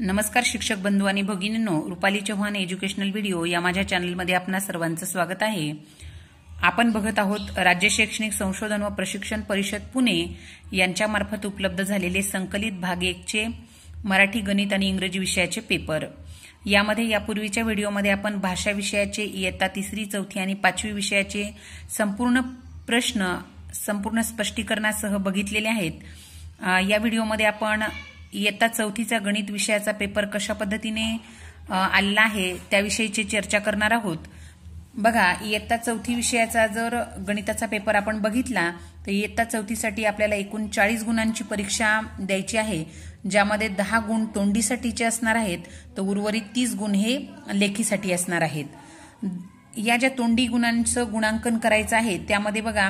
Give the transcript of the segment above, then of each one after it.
नमस्कार शिक्षक बंधू आणि भगिनींनो रुपाली चव्हाण एज्युकेशनल व्हिडिओ या माझ्या चॅनलमध्ये आपणा सर्वांचं स्वागत आहे आपण बघत आहोत राज्य शैक्षणिक संशोधन व प्रशिक्षण परिषद पुणे यांच्यामार्फत उपलब्ध झालेले संकलित भाग एकचे मराठी गणित आणि इंग्रजी विषयाचे पेपर यामध्ये यापूर्वीच्या व्हिडिओमध्ये आपण भाषा विषयाचे इयत्ता तिसरी चौथी आणि पाचवी विषयाचे संपूर्ण प्रश्न संपूर्ण स्पष्टीकरणासह बघितलेले आहेत या व्हिडिओमध्ये आपण इयत्ता चौथीचा गणित विषयाचा पेपर कशा पद्धतीने आलेला आहे त्याविषयीची चर्चा करणार आहोत बघा इयत्ता चौथी विषयाचा जर गणिताचा पेपर आपण बघितला तर इयत्ता चौथीसाठी आपल्याला एकूण चाळीस गुणांची परीक्षा द्यायची आहे ज्यामध्ये दहा गुण तोंडीसाठीचे असणार आहेत तर उर्वरित तीस गुण हे लेखीसाठी असणार आहेत या ज्या तोंडी गुणांचं गुणांकन करायचं आहे त्यामध्ये बघा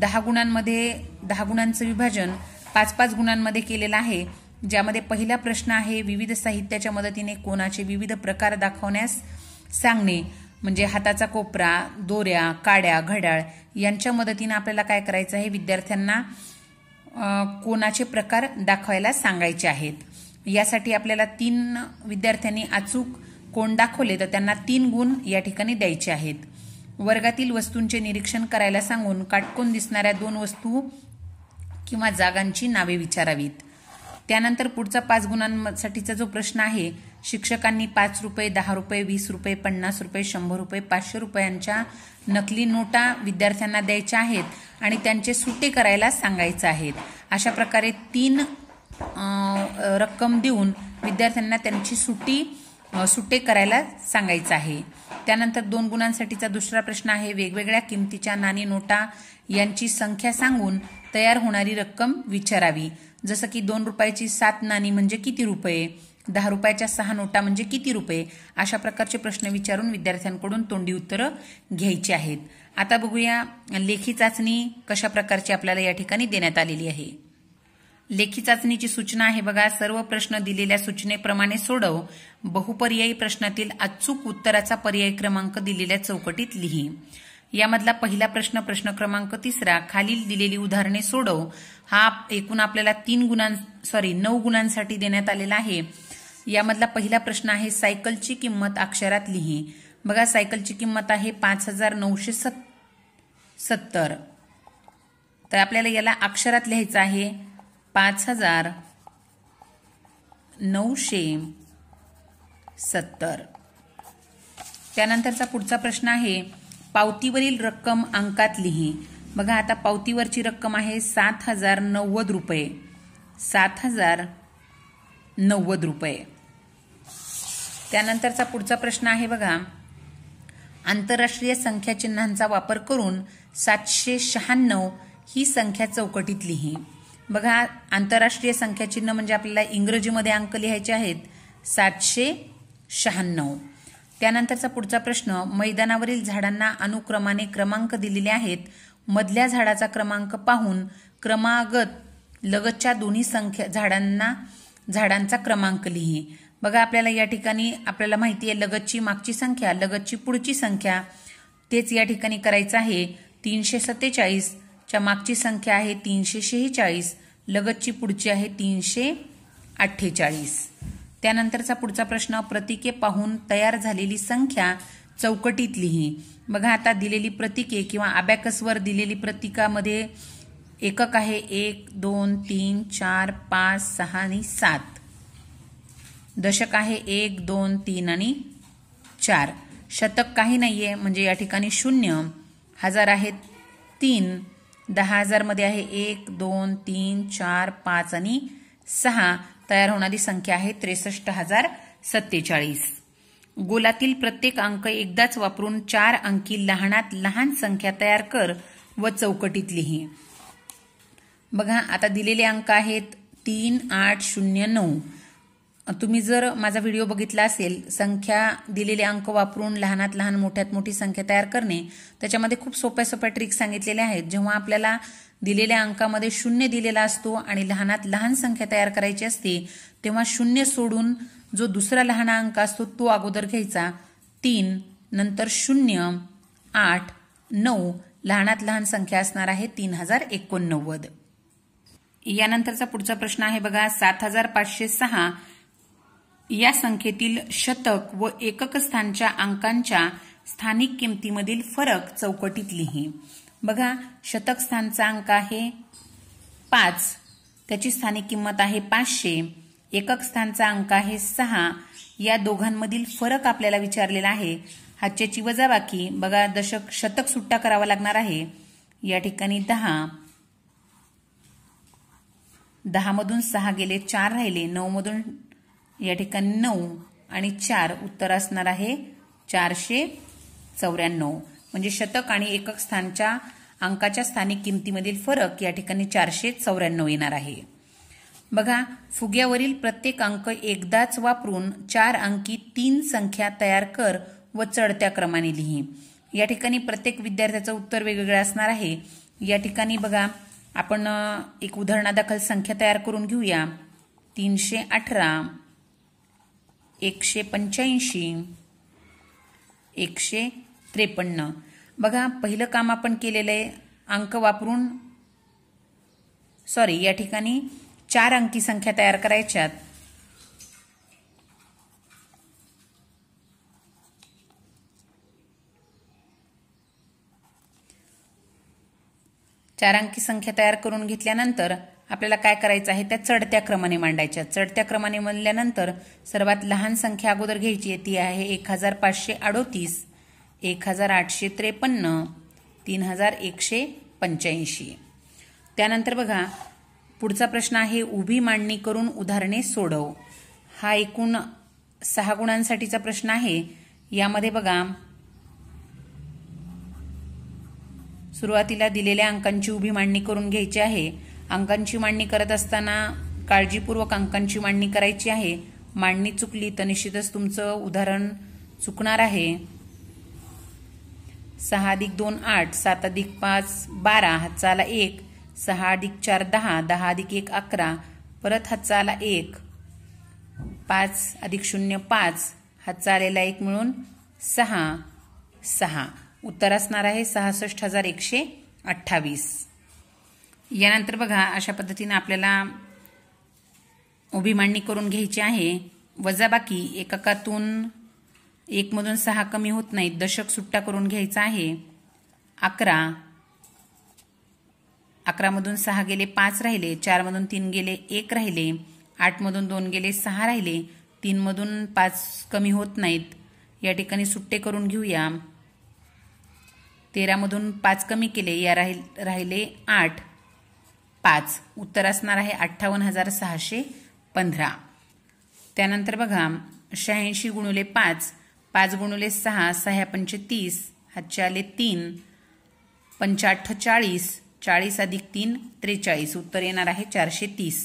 दहा गुणांमध्ये दहा गुणांचं विभाजन पाच पाच गुणांमध्ये केलेलं आहे ज्यामध्ये पहिला प्रश्न आहे विविध साहित्याच्या मदतीने कोणाचे विविध प्रकार दाखवण्यास सांगणे म्हणजे हाताचा कोपरा दोऱ्या काड्या घड्याळ यांच्या मदतीने आपल्याला काय करायचं आहे विद्यार्थ्यांना कोणाचे प्रकार दाखवायला सांगायचे आहेत यासाठी आपल्याला तीन विद्यार्थ्यांनी अचूक कोण दाखवले तर त्यांना तीन गुण या ठिकाणी द्यायचे आहेत वर्गातील वस्तूंचे निरीक्षण करायला सांगून काटकोन दिसणाऱ्या दोन वस्तू किंवा जागांची नावे विचारावीत त्यानंतर पुढचा पाच गुणांसाठीचा जो प्रश्न आहे शिक्षकांनी पाच रुपये दहा रुपये वीस रुपये पन्नास रुपये शंभर रुपये पाचशे रुपयांच्या नकली नोटा विद्यार्थ्यांना द्यायच्या आहेत आणि त्यांचे सुटे करायला सांगायचं आहेत अशा प्रकारे तीन रक्कम देऊन विद्यार्थ्यांना त्यांची सुटी सुट्टे करायला सांगायचं आहे त्यानंतर दोन गुणांसाठीचा दुसरा प्रश्न आहे वेगवेगळ्या किमतीच्या नाणी नोटा यांची संख्या सांगून तयार होणारी रक्कम विचारावी जसं की दोन रुपयाची सात नाणी म्हणजे किती रुपये दहा रुपयाच्या सहा नोटा म्हणजे किती रुपये अशा प्रकारचे प्रश्न विचारून विद्यार्थ्यांकडून तोंडी उत्तरं घ्यायची आहेत आता बघूया लेखी चाचणी कशा प्रकारची आपल्याला या ठिकाणी देण्यात आलेली आहे लेखी चाचणीची सूचना आहे बघा सर्व प्रश्न दिलेल्या सूचनेप्रमाणे सोडव बहुपर्यायी प्रश्नातील अचूक उत्तराचा पर्याय क्रमांक दिलेल्या चौकटीत लिही यामधला पहिला प्रश्न प्रश्न क्रमांक तिसरा खालील दिलेली उदाहरणे सोडव हा एकूण आपल्याला तीन गुणां सॉरी नऊ गुणांसाठी देण्यात आलेला आहे यामधला पहिला प्रश्न आहे सायकलची किंमत अक्षरात लिही बघा सायकलची किंमत आहे पाच हजार नऊशे सत्तर तर आपल्याला याला अक्षरात लिहायचं आहे पाच हजार नऊशे सत्तर त्यानंतरचा पुढचा प्रश्न आहे पावतीवरील रक्कम अंकात लिही बघा आता पावतीवरची रक्कम आहे सात हजार नव्वद रुपये सात हजार नव्वद रुपये त्यानंतरचा पुढचा प्रश्न आहे बघा आंतरराष्ट्रीय संख्या चिन्हांचा वापर करून सातशे शहाण्णव ही संख्या चौकटीत लिही बघा आंतरराष्ट्रीय संख्याचिन्ह म्हणजे आपल्याला इंग्रजीमध्ये अंक लिहायचे आहेत सातशे शहाण्णव त्यानंतरचा पुढचा प्रश्न मैदानावरील झाडांना अनुक्रमाने क्रमांक दिलेले आहेत मधल्या झाडाचा क्रमांक पाहून क्रमागत लगतच्या दोन्ही संख्या झाडांना झाडांचा क्रमांक लिहि बघा आपल्याला या ठिकाणी आपल्याला माहिती आहे लगतची मागची संख्या लगतची पुढची संख्या तेच या ठिकाणी करायचं आहे तीनशे सत्तेचाळीस च्या मागची संख्या आहे तीनशे शेहेचाळीस लगतची पुढची आहे तीनशे अठ्ठेचाळीस त्यानंतरचा पुढचा प्रश्न प्रतिके पाहून तयार झालेली संख्या चौकटीत लिही बघा आता दिलेली प्रतिके किंवा अबॅकसवर दिलेली प्रतिकामध्ये एकक आहे एक दोन तीन चार पाच सहा आणि सात दशक आहे एक दोन तीन आणि चार शतक काही नाही आहे म्हणजे या ठिकाणी शून्य हजार आहेत तीन दहा हजारमध्ये आहे एक दोन तीन चार पाच आणि सहा तयार होणारी संख्या आहे त्रेसष्ट हजार सत्तेचाळीस गोलातील प्रत्येक अंक एकदाच वापरून चार अंकी लहानात लहान संख्या तयार कर व चौकटीत लिही बघा आता दिलेले अंक आहेत तीन आठ शून्य नऊ तुम्ही जर माझा व्हिडिओ बघितला असेल संख्या दिलेले अंक वापरून लहानात लहान मोठ्यात मोठी संख्या तयार करणे त्याच्यामध्ये खूप सोप्या सोप्या ट्रिक्स सांगितलेल्या आहेत जेव्हा आपल्याला दिलेल्या अंकामध्ये शून्य दिलेला असतो आणि लहानात लहान संख्या तयार करायची असते तेव्हा शून्य सोडून जो दुसरा लहान अंक असतो तो अगोदर घ्यायचा तीन नंतर शून्य आठ नऊ लहानात लहान संख्या असणार आहे तीन हजार एकोणनव्वद यानंतरचा पुढचा प्रश्न आहे बघा सात हजार पाचशे सहा या संख्येतील शतक व एकक स्थानच्या अंकांच्या स्थानिक किमतीमधील फरक चौकटीत लिही बघा शतक स्थानचा अंक आहे पाच त्याची स्थानिक किंमत आहे पाचशे एकक स्थानचा अंक आहे सहा या दोघांमधील फरक आपल्याला विचारलेला आहे वजा बाकी बघा दशक शतक सुट्टा करावा लागणार आहे या ठिकाणी दहा दहामधून सहा गेले चार राहिले मधून या ठिकाणी नऊ आणि चार उत्तर असणार आहे चारशे चौऱ्याण्णव म्हणजे शतक आणि एकक स्थानच्या अंकाच्या स्थानिक किमतीमधील फरक या ठिकाणी चारशे चौऱ्याण्णव येणार आहे बघा फुग्यावरील प्रत्येक अंक एकदाच वापरून चार अंकी तीन संख्या तयार कर व चढत्या क्रमाने लिही या ठिकाणी प्रत्येक विद्यार्थ्याचं उत्तर वेगवेगळं असणार आहे या ठिकाणी बघा आपण एक उदाहरणादाखल संख्या तयार करून घेऊया तीनशे अठरा एकशे पंच्याऐंशी एकशे त्रेपन्न बघा पहिलं काम आपण केलेलं आहे अंक वापरून सॉरी या ठिकाणी चार अंकी संख्या तयार करायच्यात चार अंकी संख्या तयार करून घेतल्यानंतर आपल्याला काय करायचं आहे त्या चढत्या क्रमाने मांडायच्या चढत्या क्रमाने मांडल्यानंतर सर्वात लहान संख्या अगोदर घ्यायची आहे ती आहे एक हजार पाचशे अडोतीस एक हजार आठशे त्रेपन्न तीन हजार एकशे पंच्याऐंशी त्यानंतर बघा पुढचा प्रश्न आहे उभी मांडणी करून उदाहरणे सोडव हा एकूण सहा गुणांसाठीचा प्रश्न आहे यामध्ये बघा सुरुवातीला दिलेल्या अंकांची उभी मांडणी करून घ्यायची आहे अंकांची मांडणी करत असताना काळजीपूर्वक अंकांची मांडणी करायची आहे मांडणी चुकली तर निश्चितच तुमचं उदाहरण चुकणार आहे सहा अधिक दोन आठ सात अधिक पाच बारा हातचाला एक सहा अधिक चार दहा दहा अधिक एक अकरा परत हातचाला एक पाच अधिक शून्य पाच हातचालेला आलेला एक मिळून सहा सहा उत्तर असणार आहे सहासष्ट हजार एकशे अठ्ठावीस यानंतर बघा अशा पद्धतीनं आपल्याला उभी मांडणी करून घ्यायची आहे वजाबाकी एककातून एकमधून सहा कमी होत नाहीत दशक सुट्टा करून घ्यायचा आहे अकरा अकरामधून सहा गेले पाच राहिले चारमधून तीन गेले एक राहिले आठमधून दोन गेले सहा राहिले तीनमधून पाच कमी होत नाहीत या ठिकाणी सुट्टे करून घेऊया तेरामधून पाच कमी केले या राहिले राहिले आठ पाच उत्तर असणार आहे अठ्ठावन्न हजार सहाशे पंधरा त्यानंतर बघा शहाऐंशी गुणुले पाच पाच गुणुले सहा सहा पंचे तीस हातचे आले तीन पंचाठ चाळीस चाळीस अधिक तीन त्रेचाळीस उत्तर येणार आहे चारशे तीस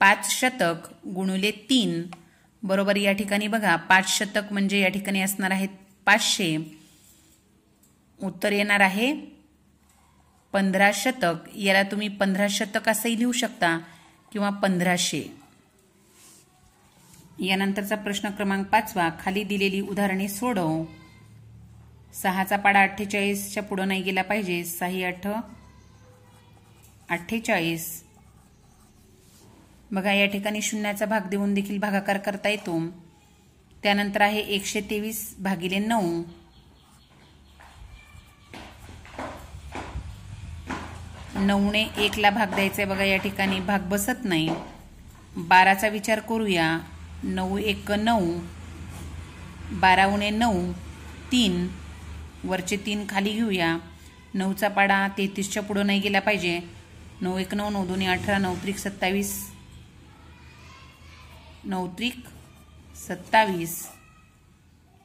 पाच शतक गुणुले तीन बरोबर या ठिकाणी बघा पाच शतक म्हणजे या ठिकाणी असणार आहे पाचशे उत्तर येणार आहे पंधरा शतक याला तुम्ही पंधरा शतक असंही लिहू शकता किंवा पंधराशे यानंतरचा प्रश्न क्रमांक पाचवा खाली दिलेली उदाहरणे सोडव सहाचा पाडा अठ्ठेचाळीसच्या पुढं नाही गेला पाहिजे साही आठ अठ्ठेचाळीस बघा या ठिकाणी शून्याचा भाग देऊन देखील भागाकार करता येतो त्यानंतर आहे एकशे तेवीस भागिले नऊ नऊने एकला भाग द्यायचा आहे बघा या ठिकाणी भाग बसत नाही बाराचा विचार करूया नऊ एक नऊ बारा उणे नऊ तीन वरचे तीन खाली घेऊया नऊचा पाडा तेहतीसच्या पुढं नाही गेला पाहिजे नऊ एक नऊ नऊ दोन्ही अठरा नऊ त्रिक सत्तावीस नऊ त्रिक सत्तावीस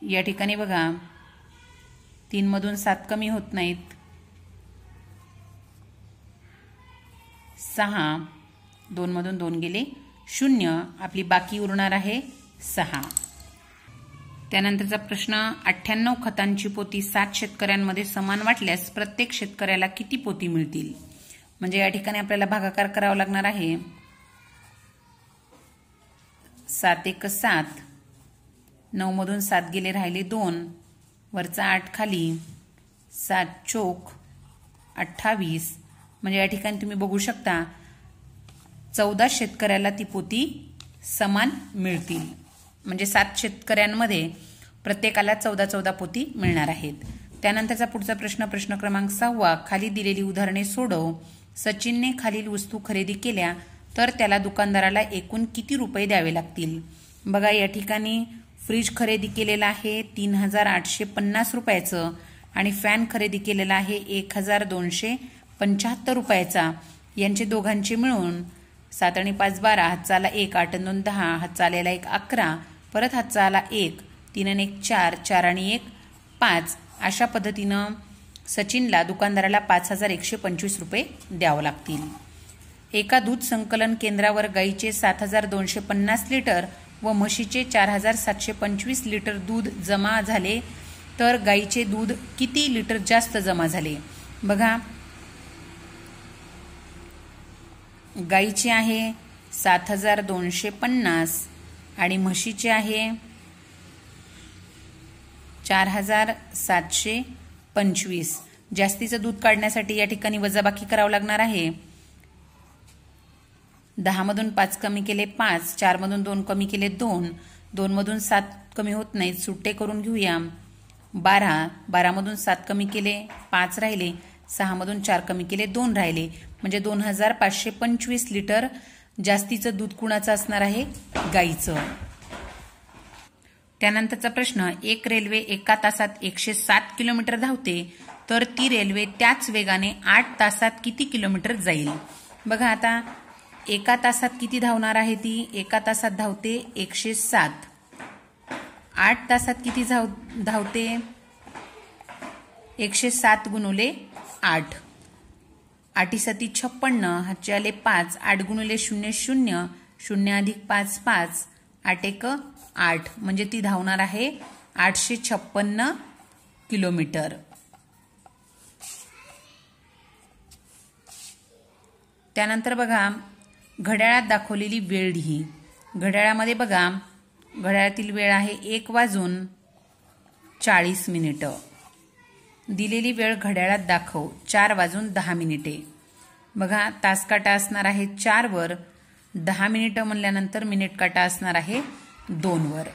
या ठिकाणी बघा तीनमधून सात कमी होत नाहीत सहा दोनमधून दोन गेले शून्य आपली बाकी उरणार आहे सहा त्यानंतरचा प्रश्न अठ्ठ्याण्णव खतांची पोती सात शेतकऱ्यांमध्ये समान वाटल्यास प्रत्येक शेतकऱ्याला किती पोती मिळतील म्हणजे या ठिकाणी आपल्याला भागाकार करावा लागणार आहे सात एक सात नऊमधून सात गेले राहिले दोन वरचा आठ खाली सात चोक अठ्ठावीस म्हणजे या ठिकाणी तुम्ही बघू शकता चौदा शेतकऱ्याला ती पोती समान मिळतील म्हणजे सात शेतकऱ्यांमध्ये प्रत्येकाला चौदा चौदा पोती मिळणार आहेत त्यानंतरचा पुढचा प्रश्न प्रश्न क्रमांक सहावा खाली दिलेली उदाहरणे सोडव सचिनने खालील वस्तू खरेदी केल्या तर त्याला दुकानदाराला एकूण किती रुपये द्यावे लागतील बघा या ठिकाणी फ्रीज खरेदी केलेला आहे तीन हजार आठशे पन्नास रुपयाचं आणि फॅन खरेदी केलेला आहे एक हजार दोनशे पंच्याहत्तर रुपयाचा यांचे दोघांचे मिळून सात आणि पाच बारा हातचाला एक आठ दोन दहा हातचाल्याला एक अकरा परत हातचाला एक तीन आणि एक चार चार आणि एक पाच अशा पद्धतीनं सचिनला दुकानदाराला पाच हजार एकशे पंचवीस रुपये द्यावं लागतील एका दूध संकलन केंद्रावर गाईचे सात हजार दोनशे पन्नास लिटर व म्हशीचे चार हजार सातशे पंचवीस लिटर दूध जमा झाले तर गाईचे दूध किती लिटर जास्त जमा झाले बघा गाईचे आहे सात हजार दोनशे पन्नास आणि म्हशीचे आहे चार हजार सातशे पंचवीस जास्तीचं दूध काढण्यासाठी या ठिकाणी वजाबाकी करावं लागणार आहे दहामधून पाच कमी केले पाच चारमधून दोन कमी केले दोन दोनमधून सात कमी होत नाहीत सुट्टे करून घेऊया बारा बारामधून सात कमी केले पाच राहिले सहामधून चार कमी केले दोन राहिले म्हणजे दोन हजार पाचशे पंचवीस लिटर जास्तीचं दूध कुणाचं असणार आहे गाईचं त्यानंतरचा प्रश्न एक रेल्वे एका तासात एकशे सात किलोमीटर धावते तर ती रेल्वे त्याच वेगाने आठ तासात किती किलोमीटर जाईल बघा आता एका तासात किती धावणार आहे ती एका तासात धावते एकशे सात आठ तासात किती धाव धावते एकशे सात गुणवले आठ आठीसती छप्पन्न हाच्याले पाच आठ गुणले शून्य शून्य शून्य अधिक पाच पाच आठ एक आठ म्हणजे ती धावणार आहे आठशे छप्पन्न किलोमीटर त्यानंतर बघा घड्याळात दाखवलेली वेळ ही घड्याळामध्ये बघा घड्याळातील वेळ आहे एक वाजून चाळीस मिनिटं दिलेली वेळ घड्याळात दाखव चार वाजून दहा मिनिटे बघा तासकाटा असणार आहे चारवर दहा मिनिटं म्हणल्यानंतर मिनिट काटा असणार आहे दोनवर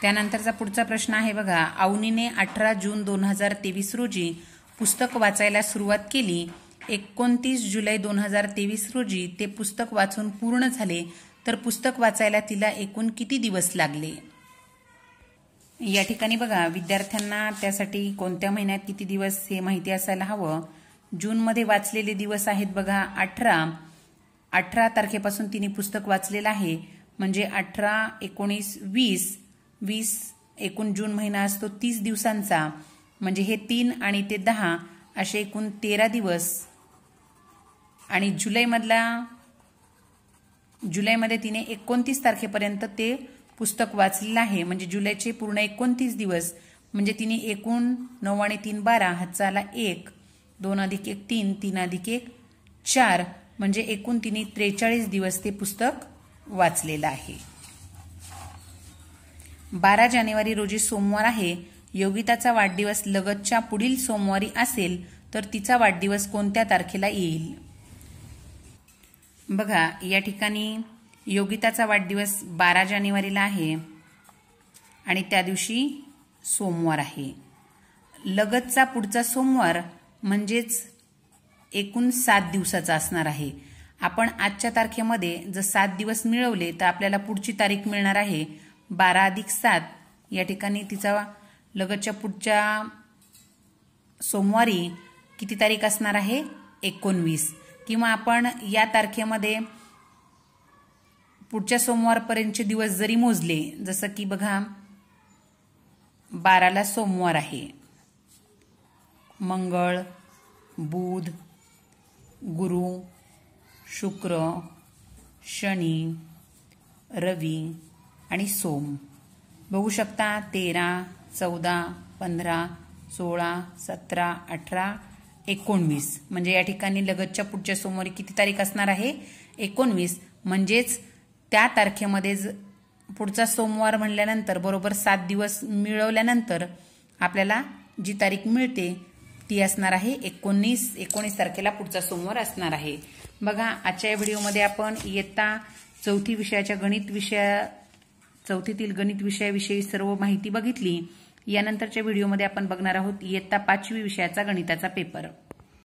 त्यानंतरचा पुढचा प्रश्न आहे बघा अवनीने अठरा जून दोन हजार तेवीस रोजी पुस्तक वाचायला सुरुवात केली एकोणतीस जुलै दोन हजार तेवीस रोजी ते पुस्तक वाचून पूर्ण झाले तर पुस्तक वाचायला तिला एकूण किती दिवस लागले या ठिकाणी बघा विद्यार्थ्यांना त्यासाठी कोणत्या महिन्यात किती दिवस हे माहिती असायला हवं जूनमध्ये वाचलेले दिवस आहेत बघा अठरा अठरा तारखेपासून तिने पुस्तक वाचलेलं आहे म्हणजे अठरा एकोणीस वीस वीस एकूण जून महिना असतो तीस दिवसांचा म्हणजे हे तीन आणि ते दहा असे एकूण तेरा दिवस आणि जुलैमधला जुलैमध्ये तिने एकोणतीस तारखेपर्यंत ते पुस्तक वाचलेलं आहे म्हणजे जुलैचे पूर्ण एकोणतीस दिवस म्हणजे तिने एकूण नऊ आणि तीन बारा हातचाला एक दोन अधिक एक तीन तीन अधिक एक चार म्हणजे एकूण तिने त्रेचाळीस दिवस ते पुस्तक वाचलेलं आहे बारा जानेवारी रोजी सोमवार आहे योगिताचा वाढदिवस लगतच्या पुढील सोमवारी असेल तर तिचा वाढदिवस कोणत्या तारखेला येईल बघा या ठिकाणी योगिताचा वाढदिवस बारा जानेवारीला आहे आणि त्या दिवशी सोमवार आहे लगतचा पुढचा सोमवार म्हणजेच एकूण सात दिवसाचा असणार आहे आपण आजच्या तारखेमध्ये जर सात दिवस मिळवले तर आपल्याला पुढची तारीख मिळणार आहे बारा अधिक सात या ठिकाणी तिचा लगतच्या पुढच्या सोमवारी किती तारीख असणार आहे एकोणवीस किंवा आपण या तारखेमध्ये पुढच्या सोमवारपर्यंतचे दिवस जरी मोजले जसं की बघा बाराला सोमवार आहे मंगळ बुध गुरु शुक्र शनी रवी आणि सोम बघू शकता तेरा चौदा पंधरा सोळा सतरा अठरा एकोणवीस म्हणजे या ठिकाणी लगतच्या पुढच्या सोमवारी किती तारीख असणार आहे एकोणवीस म्हणजेच त्या तारखेमध्ये पुढचा सोमवार म्हणल्यानंतर बरोबर सात दिवस मिळवल्यानंतर आपल्याला जी तारीख मिळते ती असणार आहे एकोणीस एकोणीस तारखेला पुढचा सोमवार असणार आहे बघा आजच्या या व्हिडिओमध्ये आपण इयत्ता चौथी विषयाच्या गणित विषया चौथीतील गणित विषयाविषयी सर्व माहिती बघितली यानंतरच्या व्हिडिओमध्ये आपण बघणार आहोत इयत्ता पाचवी विषयाचा गणिताचा पेपर